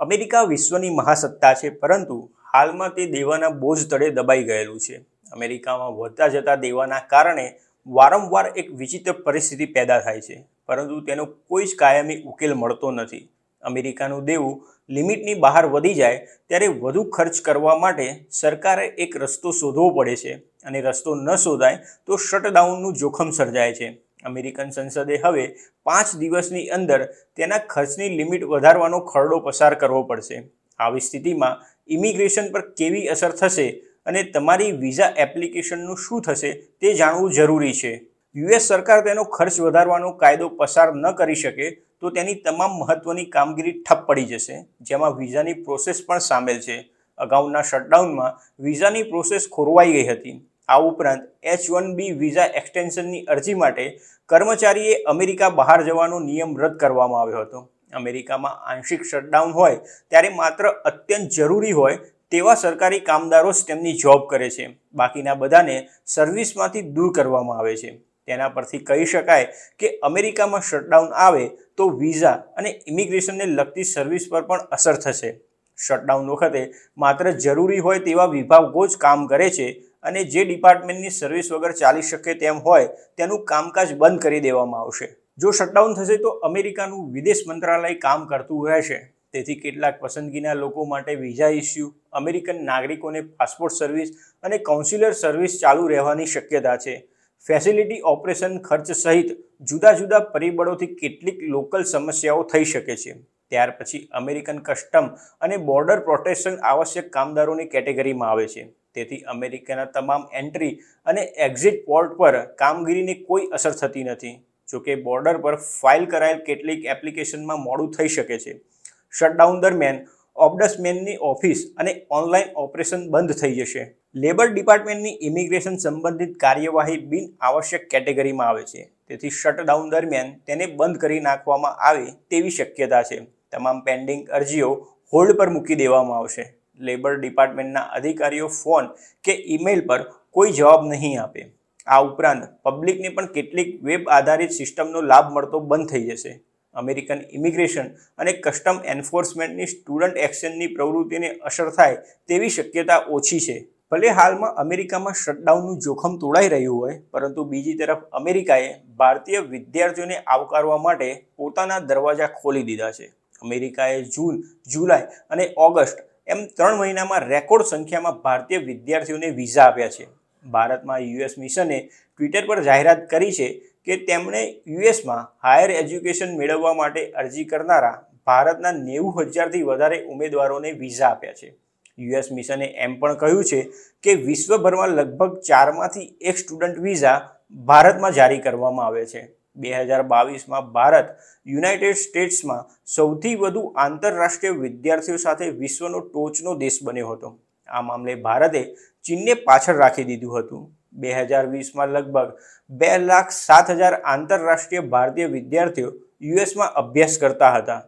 America વિશ્વની મહાસત્તા છે પરંતુ હાલમાં તે દેવાના બોજ તળે દબાઈ ગયેલું છે અમેરિકામાં વધતા જતા દેવાના કારણે વારંવાર એક વિચિત્ર પરિસ્થિતિ પેદા થાય છે પરંતુ તેનો કોઈ જ કાયમી ઉકેલ મળતો નથી અમેરિકાનું દેવું લિમિટની બહાર વધી જાય ત્યારે વધુ ખર્ચ કરવા માટે સરકારે એક રસ્તો શોધવો પડે છે અને રસ્તો ન શોધાય તો શટડાઉનનું જોખમ સર્જાય છે અમેરિકન સંસદે હવે પાંચ દિવસની અંદર તેના ખર્ચની લિમિટ વધારવાનો ખરડો પસાર કરવો પડશે આવી સ્થિતિમાં ઇમિગ્રેશન પર કેવી અસર થશે અને તમારી વિઝા એપ્લિકેશનનું શું થશે તે જાણવું જરૂરી છે યુએસ સરકાર તેનો ખર્ચ વધારવાનો કાયદો પસાર ન કરી શકે તો તેની તમામ મહત્વની કામગીરી ઠપ પડી જશે જેમાં વિઝાની પ્રોસેસ પણ સામેલ છે અગાઉના શટડાઉનમાં વિઝાની પ્રોસેસ ખોરવાઈ ગઈ હતી આ ઉપરાંત એચ વન બી વિઝા એક્સટેન્શનની અરજી માટે કર્મચારીએ અમેરિકા બહાર જવાનો નિયમ રદ કરવામાં આવ્યો હતો અમેરિકામાં આંશિક શટડાઉન હોય ત્યારે માત્ર અત્યંત જરૂરી હોય તેવા સરકારી કામદારો જ તેમની જોબ કરે છે બાકીના બધાને સર્વિસમાંથી દૂર કરવામાં આવે છે તેના પરથી કહી શકાય કે અમેરિકામાં શટડાઉન આવે તો વિઝા અને ઇમિગ્રેશનને લગતી સર્વિસ પર પણ અસર થશે શટડાઉન વખતે માત્ર જરૂરી હોય તેવા વિભાગો જ કામ કરે છે અને જે ડિપાર્ટમેન્ટની સર્વિસ વગર ચાલી શકે તેમ હોય તેનું કામકાજ બંધ કરી દેવામાં આવશે જો શટડાઉન થશે તો અમેરિકાનું વિદેશ મંત્રાલય કામ કરતું રહેશે તેથી કેટલાક પસંદગીના લોકો માટે વિઝા ઇસ્યુ અમેરિકન નાગરિકોને પાસપોર્ટ સર્વિસ અને કાઉન્સિલર સર્વિસ ચાલુ રહેવાની શક્યતા છે ફેસિલિટી ઓપરેશન ખર્ચ સહિત જુદા જુદા પરિબળોથી કેટલીક લોકલ સમસ્યાઓ થઈ શકે છે ત્યાર પછી અમેરિકન કસ્ટમ અને બોર્ડર પ્રોટેક્શન આવશ્યક કામદારોની કેટેગરીમાં આવે છે તેથી અમેરિકાના તમામ એન્ટ્રી અને એક્ઝિટ પોર્ટ પર કામગીરીની કોઈ અસર થતી નથી જોકે બોર્ડર પર ફાઇલ કરાયેલ કેટલીક એપ્લિકેશનમાં મોડું થઈ શકે છે શટડાઉન દરમિયાન ઓબ્ડસમેનની ઓફિસ અને ઓનલાઈન ઓપરેશન બંધ થઈ જશે લેબર ડિપાર્ટમેન્ટની ઇમિગ્રેશન સંબંધિત કાર્યવાહી બિન આવશ્યક કેટેગરીમાં આવે છે તેથી શટડાઉન દરમિયાન તેને બંધ કરી નાખવામાં આવે તેવી શક્યતા છે તમામ પેન્ડિંગ અરજીઓ હોલ્ડ પર મૂકી દેવામાં આવશે લેબર ડિપાર્ટમેન્ટના અધિકારીઓ ફોન કે ઈમેલ પર કોઈ જવાબ નહીં આપે આ ઉપરાંત પબ્લિકને પણ કેટલીક વેબ આધારિત સિસ્ટમનો લાભ મળતો બંધ થઈ જશે અમેરિકન ઇમિગ્રેશન અને કસ્ટમ એન્ફોર્સમેન્ટની સ્ટુડન્ટ એક્શનની પ્રવૃત્તિને અસર થાય તેવી શક્યતા ઓછી છે ભલે હાલમાં અમેરિકામાં શટડાઉનનું જોખમ તોડાઈ રહ્યું હોય પરંતુ બીજી તરફ અમેરિકાએ ભારતીય વિદ્યાર્થીઓને આવકારવા માટે પોતાના દરવાજા ખોલી દીધા છે અમેરિકાએ જૂન જુલાઈ અને ઓગસ્ટ એમ ત્રણ મહિનામાં રેકોર્ડ સંખ્યામાં ભારતીય વિદ્યાર્થીઓને વિઝા આપ્યા છે ભારતમાં યુએસ મિશને ટ્વિટર પર જાહેરાત કરી છે કે તેમણે યુએસમાં હાયર એજ્યુકેશન મેળવવા માટે અરજી કરનારા ભારતના નેવું હજારથી વધારે ઉમેદવારોને વિઝા આપ્યા છે યુએસ મિશને એમ પણ કહ્યું છે કે વિશ્વભરમાં લગભગ ચારમાંથી એક સ્ટુડન્ટ વિઝા ભારતમાં જારી કરવામાં આવે છે બે હજાર બાવીસમાં ભારત યુનાઇટેડ સ્ટેટ્સમાં સૌથી વધુ આંતરરાષ્ટ્રીય વિદ્યાર્થીઓ સાથે વિશ્વનો ટોચનો દેશ બન્યો હતો આ મામલે ભારતે ચીનને પાછળ રાખી દીધું હતું બે હજાર વીસમાં લગભગ બે લાખ સાત હજાર આંતરરાષ્ટ્રીય ભારતીય વિદ્યાર્થીઓ યુએસમાં અભ્યાસ કરતા હતા